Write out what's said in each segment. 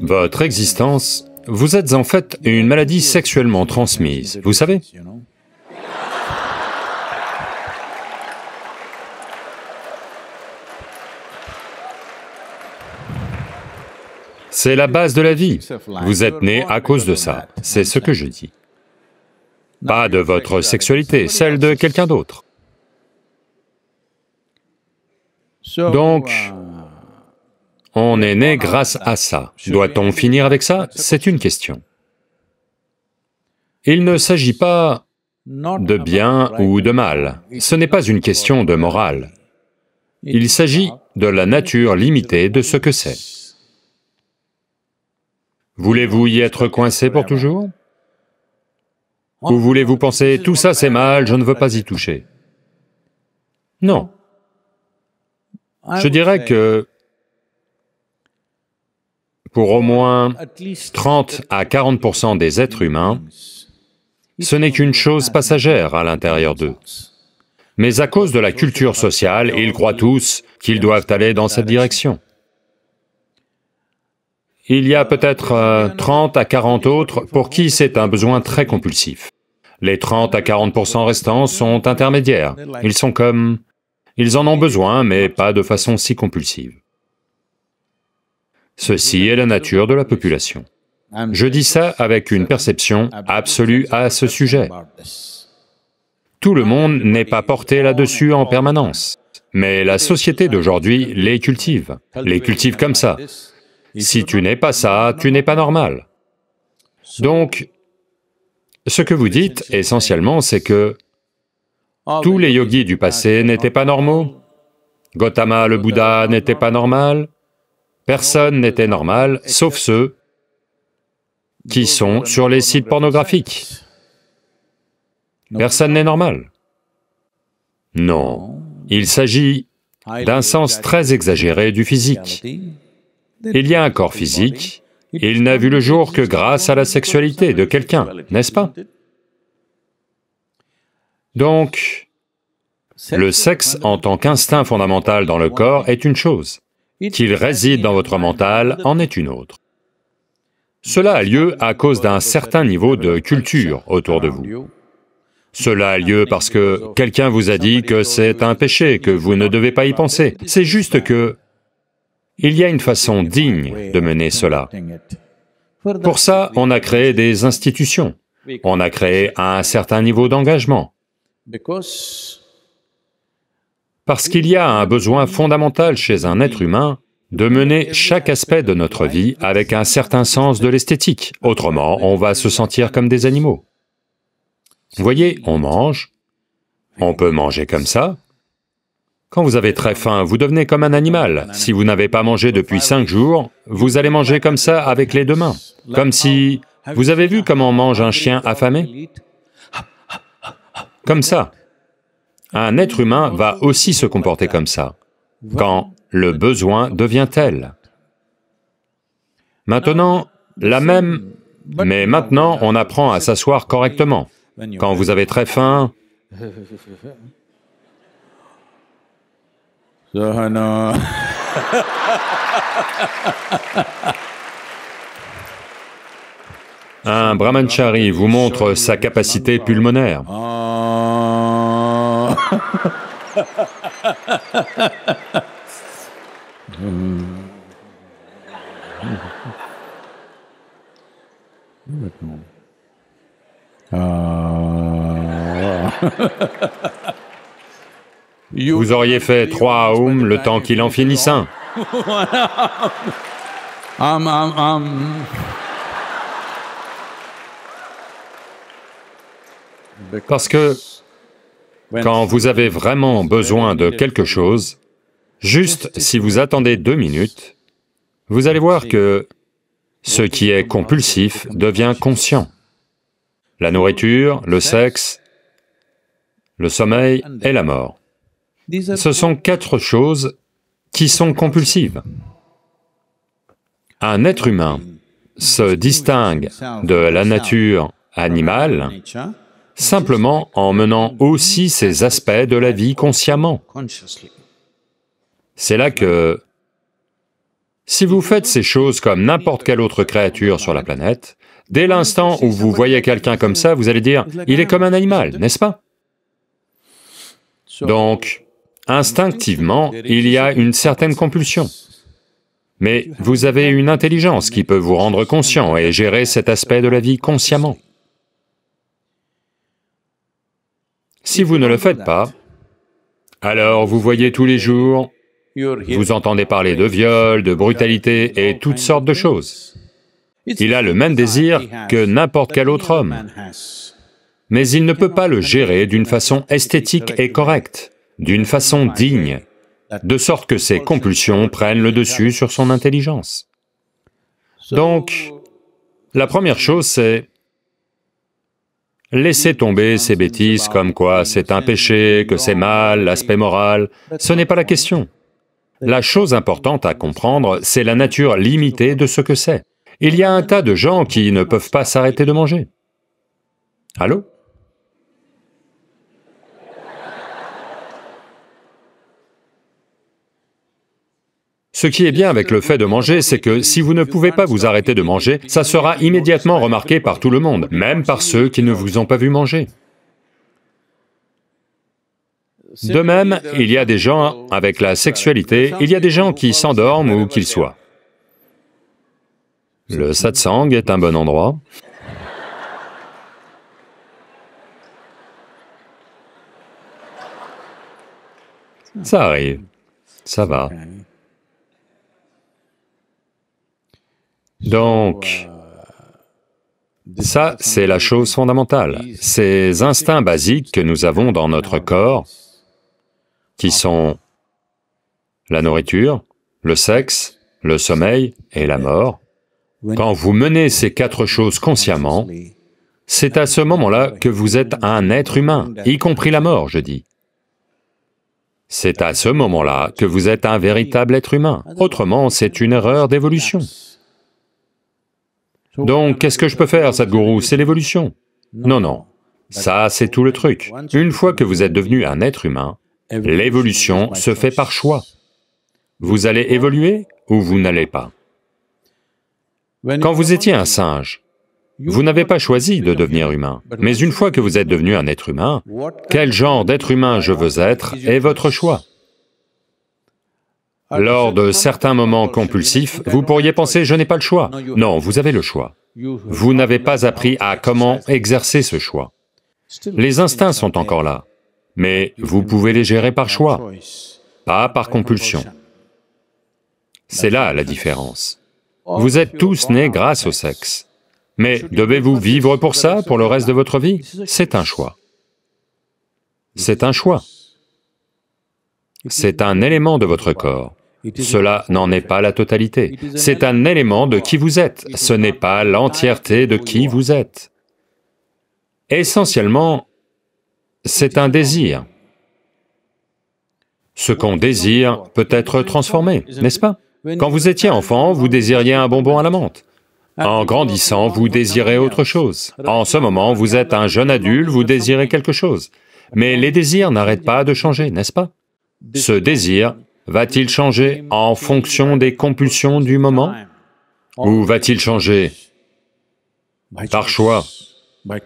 Votre existence, vous êtes en fait une maladie sexuellement transmise, vous savez C'est la base de la vie. Vous êtes né à cause de ça. C'est ce que je dis pas de votre sexualité, celle de quelqu'un d'autre. Donc, on est né grâce à ça. Doit-on finir avec ça C'est une question. Il ne s'agit pas de bien ou de mal, ce n'est pas une question de morale. Il s'agit de la nature limitée de ce que c'est. Voulez-vous y être coincé pour toujours vous voulez-vous penser, tout ça c'est mal, je ne veux pas y toucher Non. Je dirais que pour au moins 30 à 40 des êtres humains, ce n'est qu'une chose passagère à l'intérieur d'eux. Mais à cause de la culture sociale, ils croient tous qu'ils doivent aller dans cette direction. Il y a peut-être 30 euh, à 40 autres pour qui c'est un besoin très compulsif. Les 30 à 40 restants sont intermédiaires. Ils sont comme... Ils en ont besoin, mais pas de façon si compulsive. Ceci est la nature de la population. Je dis ça avec une perception absolue à ce sujet. Tout le monde n'est pas porté là-dessus en permanence, mais la société d'aujourd'hui les cultive, les cultive comme ça. Si tu n'es pas ça, tu n'es pas normal. Donc, ce que vous dites, essentiellement, c'est que tous les yogis du passé n'étaient pas normaux. Gautama le Bouddha n'était pas normal. Personne n'était normal, sauf ceux qui sont sur les sites pornographiques. Personne n'est normal. Non, il s'agit d'un sens très exagéré du physique. Il y a un corps physique, il n'a vu le jour que grâce à la sexualité de quelqu'un, n'est-ce pas Donc, le sexe en tant qu'instinct fondamental dans le corps est une chose, qu'il réside dans votre mental en est une autre. Cela a lieu à cause d'un certain niveau de culture autour de vous. Cela a lieu parce que quelqu'un vous a dit que c'est un péché, que vous ne devez pas y penser. C'est juste que il y a une façon digne de mener cela. Pour ça, on a créé des institutions, on a créé un certain niveau d'engagement, parce qu'il y a un besoin fondamental chez un être humain de mener chaque aspect de notre vie avec un certain sens de l'esthétique, autrement on va se sentir comme des animaux. Vous voyez, on mange, on peut manger comme ça, quand vous avez très faim, vous devenez comme un animal. Si vous n'avez pas mangé depuis cinq jours, vous allez manger comme ça avec les deux mains. Comme si... Vous avez vu comment mange un chien affamé Comme ça. Un être humain va aussi se comporter comme ça, quand le besoin devient tel. Maintenant, la même... Mais maintenant, on apprend à s'asseoir correctement. Quand vous avez très faim, un Un brahmanchari vous montre sa capacité pulmonaire. Ah. Vous auriez fait trois Aum le temps qu'il en finisse un. Parce que quand vous avez vraiment besoin de quelque chose, juste si vous attendez deux minutes, vous allez voir que ce qui est compulsif devient conscient. La nourriture, le sexe, le sommeil et la mort. Ce sont quatre choses qui sont compulsives. Un être humain se distingue de la nature animale simplement en menant aussi ces aspects de la vie consciemment. C'est là que... Si vous faites ces choses comme n'importe quelle autre créature sur la planète, dès l'instant où vous voyez quelqu'un comme ça, vous allez dire, il est comme un animal, n'est-ce pas Donc, Instinctivement, il y a une certaine compulsion. Mais vous avez une intelligence qui peut vous rendre conscient et gérer cet aspect de la vie consciemment. Si vous ne le faites pas, alors vous voyez tous les jours, vous entendez parler de viol, de brutalité et toutes sortes de choses. Il a le même désir que n'importe quel autre homme, mais il ne peut pas le gérer d'une façon esthétique et correcte d'une façon digne, de sorte que ses compulsions prennent le dessus sur son intelligence. Donc, la première chose, c'est laisser tomber ces bêtises comme quoi c'est un péché, que c'est mal, l'aspect moral, ce n'est pas la question. La chose importante à comprendre, c'est la nature limitée de ce que c'est. Il y a un tas de gens qui ne peuvent pas s'arrêter de manger. Allô Ce qui est bien avec le fait de manger, c'est que si vous ne pouvez pas vous arrêter de manger, ça sera immédiatement remarqué par tout le monde, même par ceux qui ne vous ont pas vu manger. De même, il y a des gens avec la sexualité, il y a des gens qui s'endorment où qu'ils soient. Le satsang est un bon endroit. Ça arrive, ça va. Donc, ça, c'est la chose fondamentale. Ces instincts basiques que nous avons dans notre corps, qui sont la nourriture, le sexe, le sommeil et la mort, quand vous menez ces quatre choses consciemment, c'est à ce moment-là que vous êtes un être humain, y compris la mort, je dis. C'est à ce moment-là que vous êtes un véritable être humain. Autrement, c'est une erreur d'évolution. Donc, qu'est-ce que je peux faire, Sadhguru C'est l'évolution. Non, non. Ça, c'est tout le truc. Une fois que vous êtes devenu un être humain, l'évolution se fait par choix. Vous allez évoluer ou vous n'allez pas. Quand vous étiez un singe, vous n'avez pas choisi de devenir humain, mais une fois que vous êtes devenu un être humain, quel genre d'être humain je veux être est votre choix. Ah, Lors de certains moments compulsifs, vous pourriez penser « je n'ai pas le choix ». Non, vous avez le choix. Vous n'avez pas appris à comment exercer ce choix. Les instincts sont encore là, mais vous pouvez les gérer par choix, pas par compulsion. C'est là la différence. Vous êtes tous nés grâce au sexe. Mais devez-vous vivre pour ça pour le reste de votre vie C'est un choix. C'est un choix. C'est un élément de votre corps. Cela n'en est pas la totalité. C'est un élément de qui vous êtes, ce n'est pas l'entièreté de qui vous êtes. Essentiellement, c'est un désir. Ce qu'on désire peut être transformé, n'est-ce pas Quand vous étiez enfant, vous désiriez un bonbon à la menthe. En grandissant, vous désirez autre chose. En ce moment, vous êtes un jeune adulte, vous désirez quelque chose. Mais les désirs n'arrêtent pas de changer, n'est-ce pas ce désir va-t-il changer en fonction des compulsions du moment ou va-t-il changer par choix,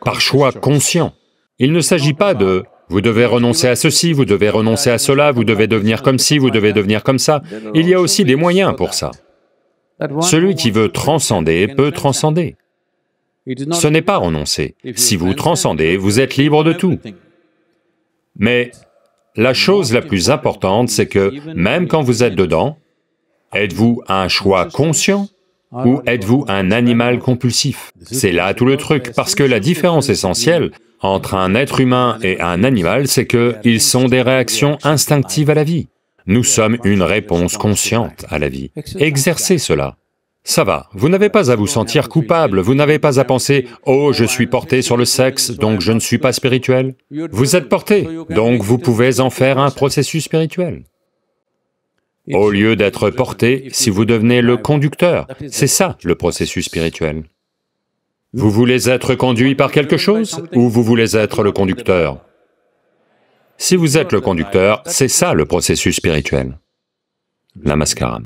par choix conscient Il ne s'agit pas de vous devez renoncer à ceci, vous devez renoncer à cela, vous devez devenir comme ci, vous devez devenir comme ça. Il y a aussi des moyens pour ça. Celui qui veut transcender peut transcender. Ce n'est pas renoncer. Si vous transcendez, vous êtes libre de tout. Mais la chose la plus importante, c'est que même quand vous êtes dedans, êtes-vous un choix conscient ou êtes-vous un animal compulsif C'est là tout le truc, parce que la différence essentielle entre un être humain et un animal, c'est qu'ils sont des réactions instinctives à la vie. Nous sommes une réponse consciente à la vie. Exercez cela. Ça va, vous n'avez pas à vous sentir coupable, vous n'avez pas à penser « Oh, je suis porté sur le sexe, donc je ne suis pas spirituel ». Vous êtes porté, donc vous pouvez en faire un processus spirituel. Au lieu d'être porté, si vous devenez le conducteur, c'est ça le processus spirituel. Vous voulez être conduit par quelque chose ou vous voulez être le conducteur Si vous êtes le conducteur, c'est ça le processus spirituel. Namaskaram.